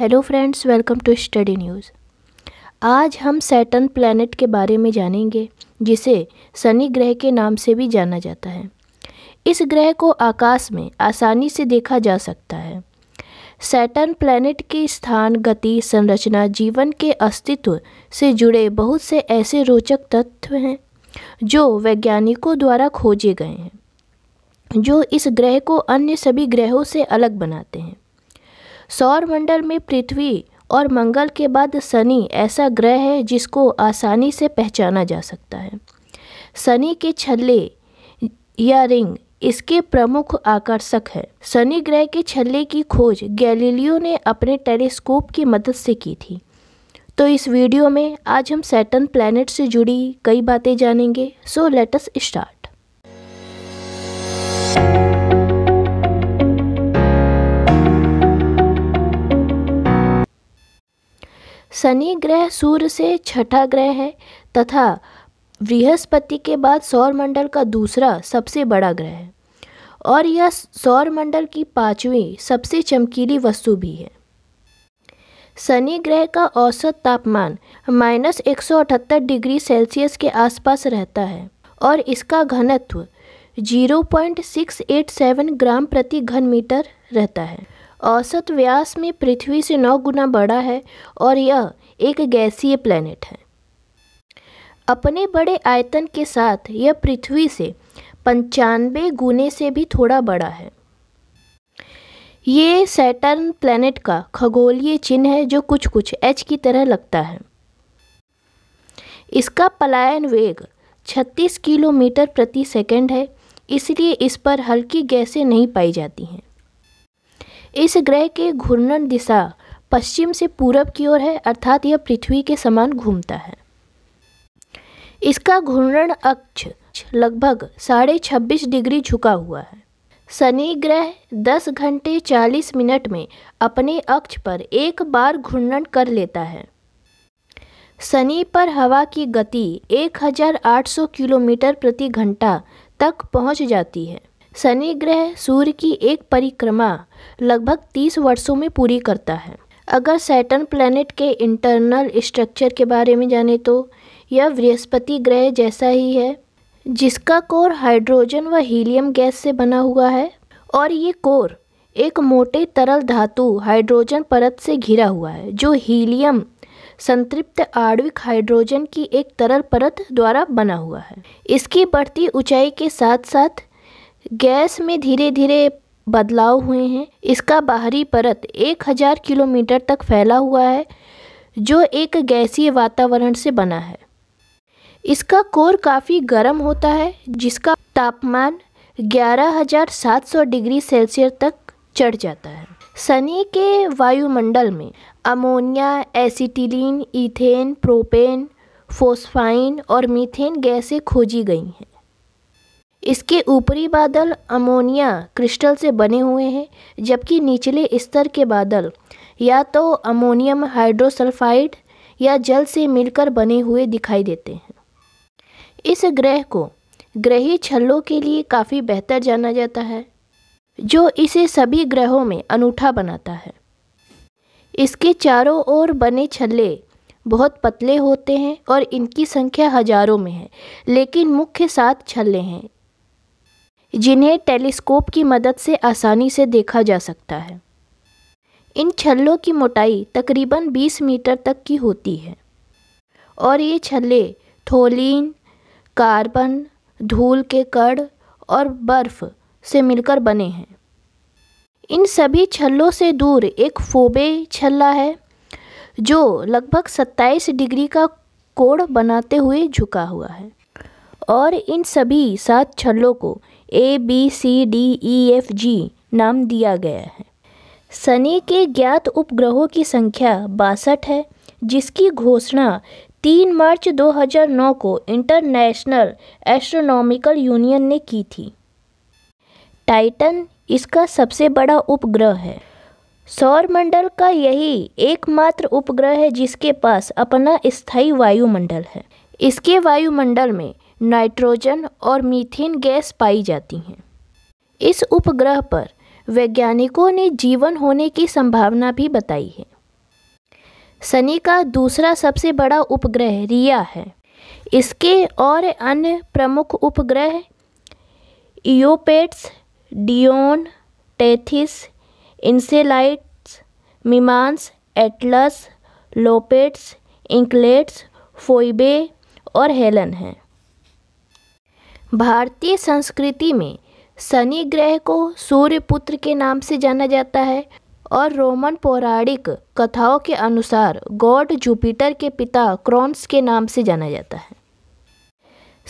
hello friends welcome to study news आज हम Satan planet के बारे में जानेंगे जिसे शनि ग्रह के नाम से भी जाना जाता है इस ग्रह को आकाश में आसानी से देखा जा सकता है सैटन प्लैनेट के स्थान गति संरचना जीवन के अस्तित्व से जुड़े बहुत से ऐसे रोचक तत्व हैं जो वैज्ञानिकों द्वारा खोजे गए हैं जो इस ग्रह को अन्य सभी ग्रहों से अलग बनाते हैं सौरमंडल में पृथ्वी और मंगल के बाद शनि ऐसा ग्रह है जिसको आसानी से पहचाना जा सकता है शनि के छल्ले या रिंग इसके प्रमुख आकर्षक है शनि ग्रह के छल्ले की खोज गैलीलियो ने अपने टेलीस्कोप की मदद से की थी तो इस वीडियो में आज हम सैटर्न प्लैनेट से जुड़ी कई बातें जानेंगे सो लेट स्टार्ट शनि ग्रह सूर्य से छठा ग्रह है तथा बृहस्पति के बाद सौरमंडल का दूसरा सबसे बड़ा ग्रह है और यह सौरमंडल की पांचवी सबसे चमकीली वस्तु भी है शनि ग्रह का औसत तापमान माइनस एक डिग्री सेल्सियस के आसपास रहता है और इसका घनत्व 0.687 ग्राम प्रति घन मीटर रहता है औसत व्यास में पृथ्वी से नौ गुना बड़ा है और यह एक गैसीय प्लैनेट है अपने बड़े आयतन के साथ यह पृथ्वी से पंचानवे गुने से भी थोड़ा बड़ा है ये सैटर्न प्लैनेट का खगोलीय चिन्ह है जो कुछ कुछ एच की तरह लगता है इसका पलायन वेग 36 किलोमीटर प्रति सेकंड है इसलिए इस पर हल्की गैसें नहीं पाई जाती हैं इस ग्रह के घूर्णन दिशा पश्चिम से पूरब की ओर है अर्थात यह पृथ्वी के समान घूमता है इसका घूर्णन अक्ष लगभग साढ़े छब्बीस डिग्री झुका हुआ है शनि ग्रह 10 घंटे 40 मिनट में अपने अक्ष पर एक बार घूर्णन कर लेता है शनि पर हवा की गति 1800 किलोमीटर प्रति घंटा तक पहुंच जाती है शनि ग्रह सूर्य की एक परिक्रमा लगभग तीस वर्षों में पूरी करता है अगर सैटर्न प्लैनेट के इंटरनल स्ट्रक्चर के बारे में जाने तो यह बृहस्पति ग्रह जैसा ही है जिसका कोर हाइड्रोजन व हीलियम गैस से बना हुआ है और ये कोर एक मोटे तरल धातु हाइड्रोजन परत से घिरा हुआ है जो हीलियम संतृप्त आणविक हाइड्रोजन की एक तरल परत द्वारा बना हुआ है इसकी बढ़ती ऊंचाई के साथ साथ गैस में धीरे धीरे बदलाव हुए हैं इसका बाहरी परत एक हज़ार किलोमीटर तक फैला हुआ है जो एक गैसीय वातावरण से बना है इसका कोर काफ़ी गर्म होता है जिसका तापमान 11,700 डिग्री सेल्सियस तक चढ़ जाता है सनी के वायुमंडल में ammonia acetylene ethane propane phosphine और मीथेन गैसें खोजी गई हैं इसके ऊपरी बादल अमोनिया क्रिस्टल से बने हुए हैं जबकि निचले स्तर के बादल या तो अमोनियम हाइड्रोसल्फाइड या जल से मिलकर बने हुए दिखाई देते हैं इस ग्रह को ग्रही छल्लों के लिए काफ़ी बेहतर जाना जाता है जो इसे सभी ग्रहों में अनूठा बनाता है इसके चारों ओर बने छल्ले बहुत पतले होते हैं और इनकी संख्या हजारों में है लेकिन मुख्य सात छल्ले हैं जिन्हें टेलीस्कोप की मदद से आसानी से देखा जा सकता है इन छल्लों की मोटाई तकरीबन 20 मीटर तक की होती है और ये छल्ले थोलिन कार्बन धूल के कड़ और बर्फ़ से मिलकर बने हैं इन सभी छल्लों से दूर एक फोबे छल्ला है जो लगभग 27 डिग्री का कोण बनाते हुए झुका हुआ है और इन सभी सात छल्लों को A B C D E F G नाम दिया गया है शनि के ज्ञात उपग्रहों की संख्या बासठ है जिसकी घोषणा 3 मार्च 2009 को इंटरनेशनल एस्ट्रोनॉमिकल यूनियन ने की थी टाइटन इसका सबसे बड़ा उपग्रह है सौरमंडल का यही एकमात्र उपग्रह है जिसके पास अपना स्थायी वायुमंडल है इसके वायुमंडल में नाइट्रोजन और मीथेन गैस पाई जाती हैं इस उपग्रह पर वैज्ञानिकों ने जीवन होने की संभावना भी बताई है शनि का दूसरा सबसे बड़ा उपग्रह रिया है इसके और अन्य प्रमुख उपग्रह Iapetus Dione Tethys Enceladus Mimas Atlas Iapetus Enceladus Phoebe और हेलन हैं भारतीय संस्कृति में शनि ग्रह को सूर्य पुत्र के नाम से जाना जाता है और रोमन पौराणिक कथाओं के अनुसार गॉड जुपिटर के पिता क्रॉन्स के नाम से जाना जाता है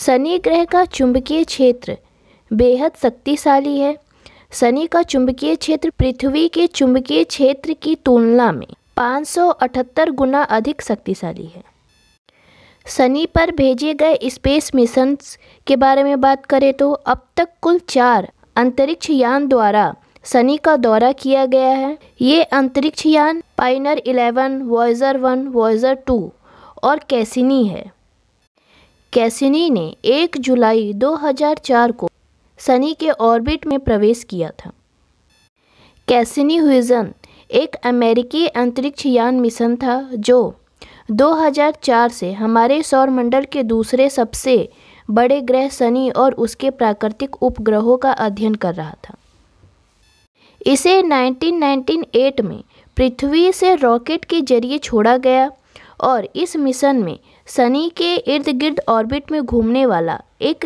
शनि ग्रह का चुंबकीय क्षेत्र बेहद शक्तिशाली है शनि का चुंबकीय क्षेत्र पृथ्वी के चुंबकीय क्षेत्र की तुलना में 578 गुना अधिक शक्तिशाली है शनि पर भेजे गए स्पेस मिशंस के बारे में बात करें तो अब तक कुल चार अंतरिक्ष यान द्वारा शनि का दौरा किया गया है ये अंतरिक्ष यान Pioneer eleven Voyager one Voyager two और कैसिनी है कैसिनी ने 1 जुलाई 2004 को शनि के ऑर्बिट में प्रवेश किया था कैसिनी हुइजन एक अमेरिकी अंतरिक्ष यान मिशन था जो 2004 से हमारे सौरमंडल के दूसरे सबसे बड़े ग्रह शनि और उसके प्राकृतिक उपग्रहों का अध्ययन कर रहा था इसे 1998 में पृथ्वी से रॉकेट के जरिए छोड़ा गया और इस मिशन में शनि के इर्द गिर्द ऑर्बिट में घूमने वाला एक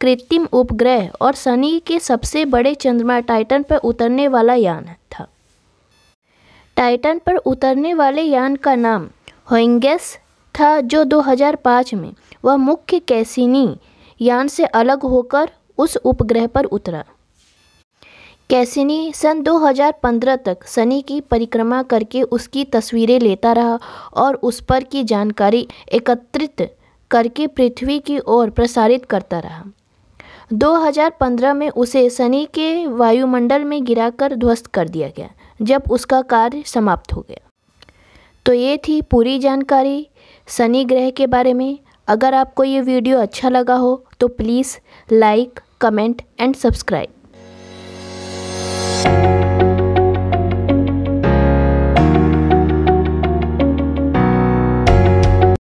कृत्रिम उपग्रह और शनि के सबसे बड़े चंद्रमा टाइटन पर उतरने वाला यान था टाइटन पर उतरने वाले यान का नाम होइंगेस था जो 2005 में वह मुख्य कैसिनी यान से अलग होकर उस उपग्रह पर उतरा कैसिनी सन 2015 तक शनि की परिक्रमा करके उसकी तस्वीरें लेता रहा और उस पर की जानकारी एकत्रित करके पृथ्वी की ओर प्रसारित करता रहा 2015 में उसे शनि के वायुमंडल में गिराकर ध्वस्त कर दिया गया जब उसका कार्य समाप्त हो गया तो ये थी पूरी जानकारी शनि ग्रह के बारे में अगर आपको ये वीडियो अच्छा लगा हो तो please like comment and subscribe